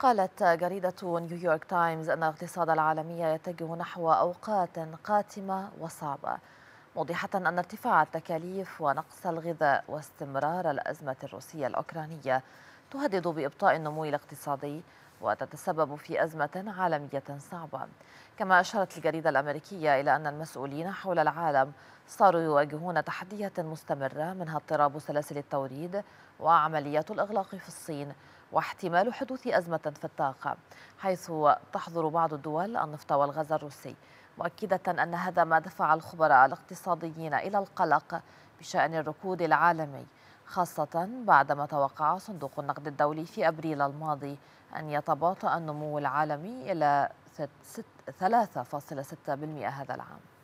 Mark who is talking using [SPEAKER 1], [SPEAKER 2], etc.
[SPEAKER 1] قالت جريدة نيويورك تايمز أن الاقتصاد العالمي يتجه نحو أوقات قاتمة وصعبة موضحة أن ارتفاع التكاليف ونقص الغذاء واستمرار الأزمة الروسية الأوكرانية تهدد بإبطاء النمو الاقتصادي وتتسبب في أزمة عالمية صعبة كما أشارت الجريدة الأمريكية إلى أن المسؤولين حول العالم صاروا يواجهون تحديات مستمرة منها اضطراب سلاسل التوريد وعمليات الإغلاق في الصين واحتمال حدوث أزمة في الطاقة حيث تحظر بعض الدول النفط والغاز الروسي مؤكدة أن هذا ما دفع الخبراء الاقتصاديين إلى القلق بشأن الركود العالمي خاصة بعدما توقع صندوق النقد الدولي في أبريل الماضي أن يتباطأ النمو العالمي إلى 3.6% هذا العام